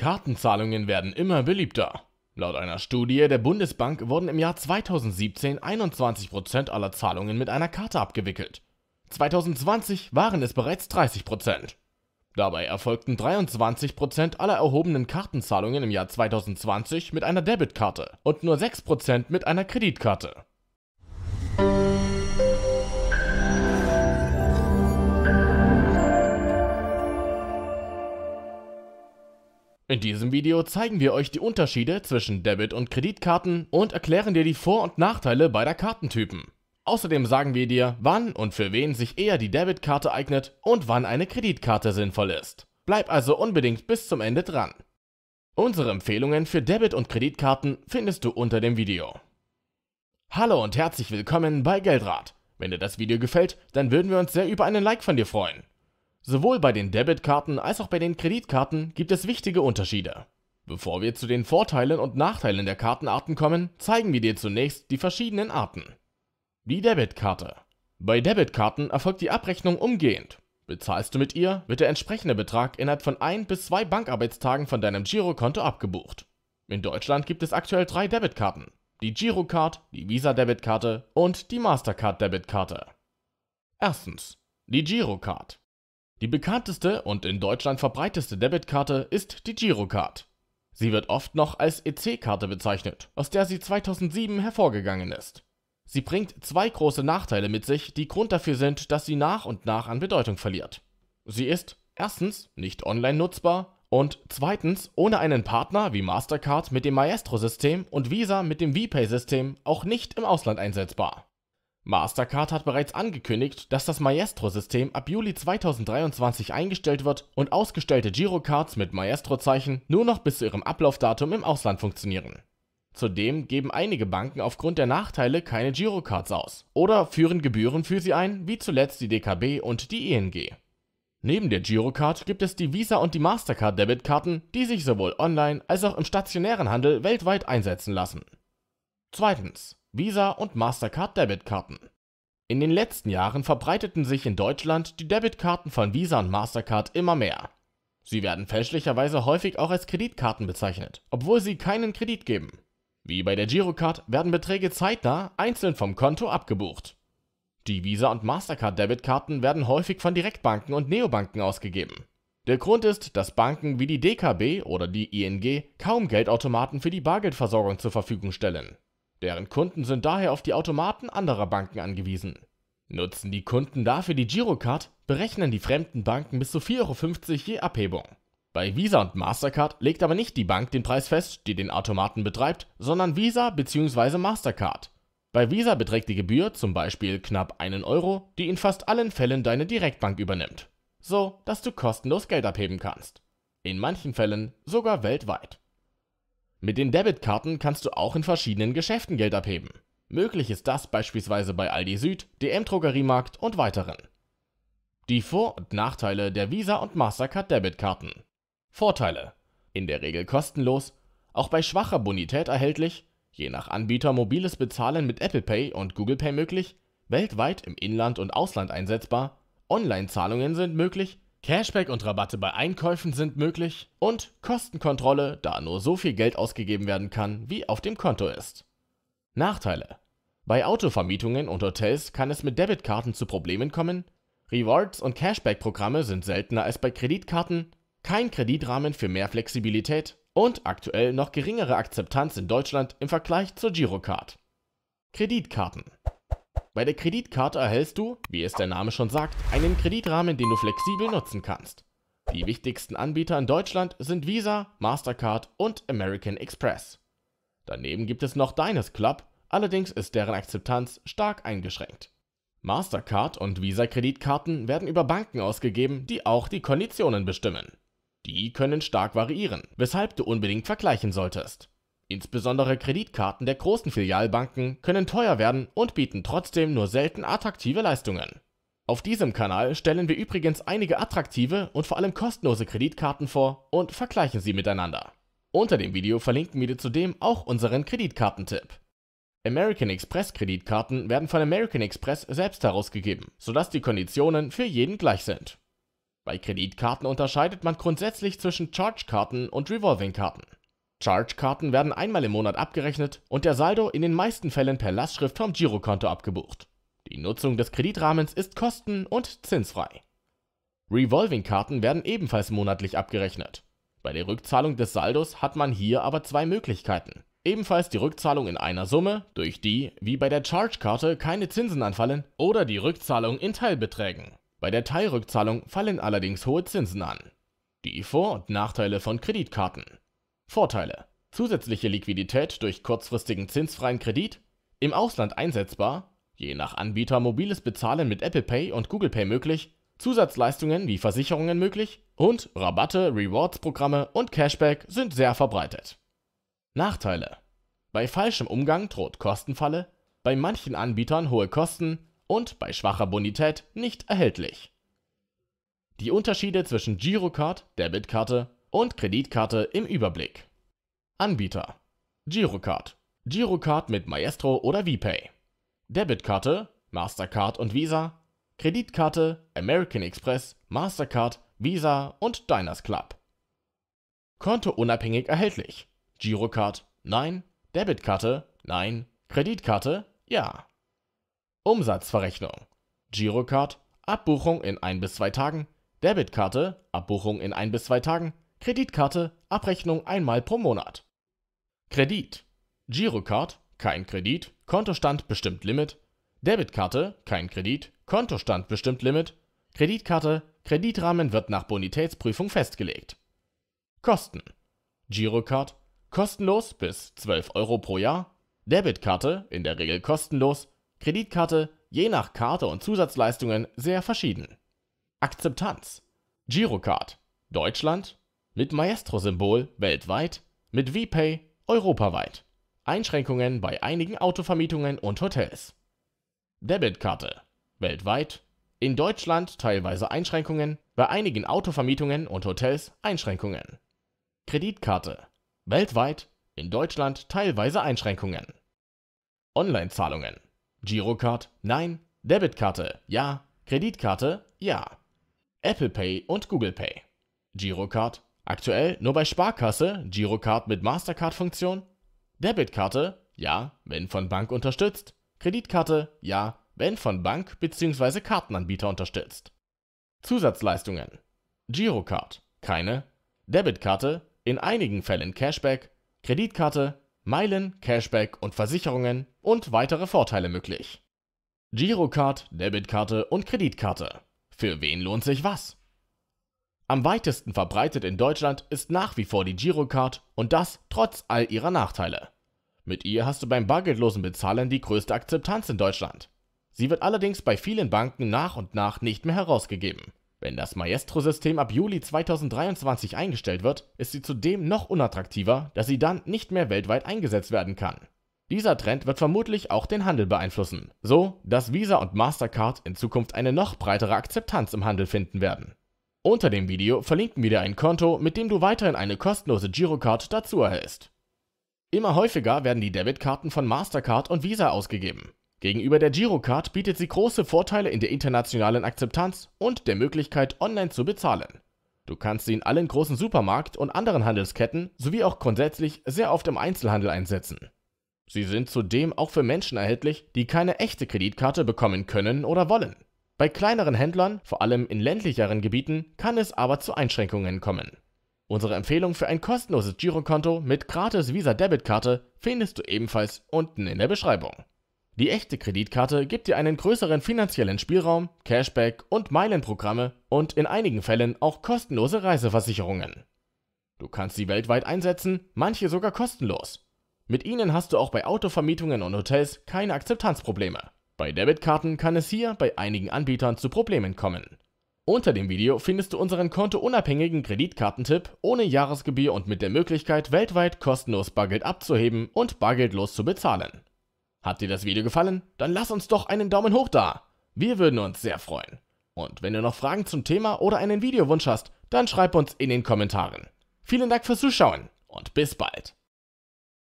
Kartenzahlungen werden immer beliebter. Laut einer Studie der Bundesbank wurden im Jahr 2017 21% aller Zahlungen mit einer Karte abgewickelt. 2020 waren es bereits 30%. Dabei erfolgten 23% aller erhobenen Kartenzahlungen im Jahr 2020 mit einer Debitkarte und nur 6% mit einer Kreditkarte. In diesem Video zeigen wir euch die Unterschiede zwischen Debit- und Kreditkarten und erklären dir die Vor- und Nachteile beider Kartentypen. Außerdem sagen wir dir, wann und für wen sich eher die Debitkarte eignet und wann eine Kreditkarte sinnvoll ist. Bleib also unbedingt bis zum Ende dran. Unsere Empfehlungen für Debit- und Kreditkarten findest du unter dem Video. Hallo und herzlich willkommen bei Geldrat. Wenn dir das Video gefällt, dann würden wir uns sehr über einen Like von dir freuen. Sowohl bei den Debitkarten als auch bei den Kreditkarten gibt es wichtige Unterschiede. Bevor wir zu den Vorteilen und Nachteilen der Kartenarten kommen, zeigen wir dir zunächst die verschiedenen Arten. Die Debitkarte. Bei Debitkarten erfolgt die Abrechnung umgehend. Bezahlst du mit ihr, wird der entsprechende Betrag innerhalb von ein bis zwei Bankarbeitstagen von deinem Girokonto abgebucht. In Deutschland gibt es aktuell drei Debitkarten. Die Girocard, die Visa-Debitkarte und die Mastercard-Debitkarte. Erstens. Die Girocard. Die bekannteste und in Deutschland verbreiteste Debitkarte ist die Girocard. Sie wird oft noch als EC-Karte bezeichnet, aus der sie 2007 hervorgegangen ist. Sie bringt zwei große Nachteile mit sich, die Grund dafür sind, dass sie nach und nach an Bedeutung verliert. Sie ist erstens nicht online nutzbar und zweitens ohne einen Partner wie Mastercard mit dem Maestro-System und Visa mit dem VPay-System auch nicht im Ausland einsetzbar. Mastercard hat bereits angekündigt, dass das Maestro-System ab Juli 2023 eingestellt wird und ausgestellte Girocards mit Maestro-Zeichen nur noch bis zu ihrem Ablaufdatum im Ausland funktionieren. Zudem geben einige Banken aufgrund der Nachteile keine Girocards aus oder führen Gebühren für sie ein, wie zuletzt die DKB und die ING. Neben der Girocard gibt es die Visa und die Mastercard Debitkarten, die sich sowohl online als auch im stationären Handel weltweit einsetzen lassen. Zweitens. Visa und Mastercard Debitkarten. In den letzten Jahren verbreiteten sich in Deutschland die Debitkarten von Visa und Mastercard immer mehr. Sie werden fälschlicherweise häufig auch als Kreditkarten bezeichnet, obwohl sie keinen Kredit geben. Wie bei der Girocard werden Beträge zeitnah einzeln vom Konto abgebucht. Die Visa- und Mastercard-Debitkarten werden häufig von Direktbanken und Neobanken ausgegeben. Der Grund ist, dass Banken wie die DKB oder die ING kaum Geldautomaten für die Bargeldversorgung zur Verfügung stellen. Deren Kunden sind daher auf die Automaten anderer Banken angewiesen. Nutzen die Kunden dafür die Girocard, berechnen die fremden Banken bis zu 4,50 Euro je Abhebung. Bei Visa und Mastercard legt aber nicht die Bank den Preis fest, die den Automaten betreibt, sondern Visa bzw. Mastercard. Bei Visa beträgt die Gebühr zum Beispiel knapp einen Euro, die in fast allen Fällen deine Direktbank übernimmt. So, dass du kostenlos Geld abheben kannst. In manchen Fällen sogar weltweit. Mit den Debitkarten kannst du auch in verschiedenen Geschäften Geld abheben. Möglich ist das beispielsweise bei Aldi Süd, DM Drogeriemarkt und weiteren. Die Vor- und Nachteile der Visa und Mastercard Debitkarten. Vorteile. In der Regel kostenlos, auch bei schwacher Bonität erhältlich, je nach Anbieter mobiles Bezahlen mit Apple Pay und Google Pay möglich, weltweit im Inland und Ausland einsetzbar, Online-Zahlungen sind möglich Cashback und Rabatte bei Einkäufen sind möglich und Kostenkontrolle, da nur so viel Geld ausgegeben werden kann, wie auf dem Konto ist. Nachteile. Bei Autovermietungen und Hotels kann es mit Debitkarten zu Problemen kommen, Rewards und Cashback-Programme sind seltener als bei Kreditkarten, kein Kreditrahmen für mehr Flexibilität und aktuell noch geringere Akzeptanz in Deutschland im Vergleich zur Girocard. Kreditkarten bei der Kreditkarte erhältst du, wie es der Name schon sagt, einen Kreditrahmen, den du flexibel nutzen kannst. Die wichtigsten Anbieter in Deutschland sind Visa, Mastercard und American Express. Daneben gibt es noch Deines Club, allerdings ist deren Akzeptanz stark eingeschränkt. Mastercard und Visa-Kreditkarten werden über Banken ausgegeben, die auch die Konditionen bestimmen. Die können stark variieren, weshalb du unbedingt vergleichen solltest. Insbesondere Kreditkarten der großen Filialbanken können teuer werden und bieten trotzdem nur selten attraktive Leistungen. Auf diesem Kanal stellen wir übrigens einige attraktive und vor allem kostenlose Kreditkarten vor und vergleichen sie miteinander. Unter dem Video verlinken wir dir zudem auch unseren Kreditkartentipp. American Express Kreditkarten werden von American Express selbst herausgegeben, sodass die Konditionen für jeden gleich sind. Bei Kreditkarten unterscheidet man grundsätzlich zwischen Charge-Karten und Revolving-Karten. Charge-Karten werden einmal im Monat abgerechnet und der Saldo in den meisten Fällen per Lastschrift vom Girokonto abgebucht. Die Nutzung des Kreditrahmens ist kosten- und zinsfrei. Revolving-Karten werden ebenfalls monatlich abgerechnet. Bei der Rückzahlung des Saldos hat man hier aber zwei Möglichkeiten. Ebenfalls die Rückzahlung in einer Summe, durch die, wie bei der Charge-Karte, keine Zinsen anfallen, oder die Rückzahlung in Teilbeträgen. Bei der Teilrückzahlung fallen allerdings hohe Zinsen an. Die Vor- und Nachteile von Kreditkarten. Vorteile: zusätzliche Liquidität durch kurzfristigen zinsfreien Kredit, im Ausland einsetzbar, je nach Anbieter mobiles Bezahlen mit Apple Pay und Google Pay möglich, Zusatzleistungen wie Versicherungen möglich und Rabatte, Rewards-Programme und Cashback sind sehr verbreitet. Nachteile: Bei falschem Umgang droht Kostenfalle, bei manchen Anbietern hohe Kosten und bei schwacher Bonität nicht erhältlich. Die Unterschiede zwischen Girocard, Debitkarte und Kreditkarte im Überblick. Anbieter Girocard Girocard mit Maestro oder VPay Debitkarte Mastercard und Visa Kreditkarte American Express, Mastercard, Visa und Diners Club. Konto unabhängig erhältlich Girocard Nein Debitkarte Nein Kreditkarte Ja Umsatzverrechnung Girocard Abbuchung in ein bis zwei Tagen Debitkarte Abbuchung in ein bis zwei Tagen Kreditkarte, Abrechnung einmal pro Monat. Kredit. Girocard, kein Kredit, Kontostand bestimmt Limit. Debitkarte, kein Kredit, Kontostand bestimmt Limit. Kreditkarte, Kreditrahmen wird nach Bonitätsprüfung festgelegt. Kosten. Girocard, kostenlos bis 12 Euro pro Jahr. Debitkarte, in der Regel kostenlos. Kreditkarte, je nach Karte und Zusatzleistungen sehr verschieden. Akzeptanz. Girocard, Deutschland, mit Maestro-Symbol weltweit, mit VPay europaweit. Einschränkungen bei einigen Autovermietungen und Hotels. Debitkarte weltweit, in Deutschland teilweise Einschränkungen, bei einigen Autovermietungen und Hotels Einschränkungen. Kreditkarte weltweit, in Deutschland teilweise Einschränkungen. Online-Zahlungen Girocard nein, Debitkarte ja, Kreditkarte ja. Apple Pay und Google Pay. Girocard Aktuell nur bei Sparkasse, Girocard mit Mastercard-Funktion, Debitkarte, ja, wenn von Bank unterstützt, Kreditkarte, ja, wenn von Bank bzw. Kartenanbieter unterstützt. Zusatzleistungen: Girocard, keine, Debitkarte, in einigen Fällen Cashback, Kreditkarte, Meilen, Cashback und Versicherungen und weitere Vorteile möglich. Girocard, Debitkarte und Kreditkarte. Für wen lohnt sich was? Am weitesten verbreitet in Deutschland ist nach wie vor die Girocard und das trotz all ihrer Nachteile. Mit ihr hast du beim bargeldlosen Bezahlen die größte Akzeptanz in Deutschland. Sie wird allerdings bei vielen Banken nach und nach nicht mehr herausgegeben. Wenn das Maestro-System ab Juli 2023 eingestellt wird, ist sie zudem noch unattraktiver, da sie dann nicht mehr weltweit eingesetzt werden kann. Dieser Trend wird vermutlich auch den Handel beeinflussen, so dass Visa und Mastercard in Zukunft eine noch breitere Akzeptanz im Handel finden werden. Unter dem Video verlinken wir dir ein Konto, mit dem du weiterhin eine kostenlose Girocard dazu erhältst. Immer häufiger werden die Debitkarten von Mastercard und Visa ausgegeben. Gegenüber der Girocard bietet sie große Vorteile in der internationalen Akzeptanz und der Möglichkeit, online zu bezahlen. Du kannst sie in allen großen Supermarkt- und anderen Handelsketten sowie auch grundsätzlich sehr oft im Einzelhandel einsetzen. Sie sind zudem auch für Menschen erhältlich, die keine echte Kreditkarte bekommen können oder wollen. Bei kleineren Händlern, vor allem in ländlicheren Gebieten, kann es aber zu Einschränkungen kommen. Unsere Empfehlung für ein kostenloses Girokonto mit gratis Visa-Debitkarte findest du ebenfalls unten in der Beschreibung. Die echte Kreditkarte gibt dir einen größeren finanziellen Spielraum, Cashback und Meilenprogramme und in einigen Fällen auch kostenlose Reiseversicherungen. Du kannst sie weltweit einsetzen, manche sogar kostenlos. Mit ihnen hast du auch bei Autovermietungen und Hotels keine Akzeptanzprobleme. Bei Debitkarten kann es hier bei einigen Anbietern zu Problemen kommen. Unter dem Video findest du unseren kontounabhängigen Kreditkartentipp ohne Jahresgebühr und mit der Möglichkeit, weltweit kostenlos Bargeld abzuheben und bargeldlos zu bezahlen. Hat dir das Video gefallen? Dann lass uns doch einen Daumen hoch da! Wir würden uns sehr freuen. Und wenn du noch Fragen zum Thema oder einen Videowunsch hast, dann schreib uns in den Kommentaren. Vielen Dank fürs Zuschauen und bis bald!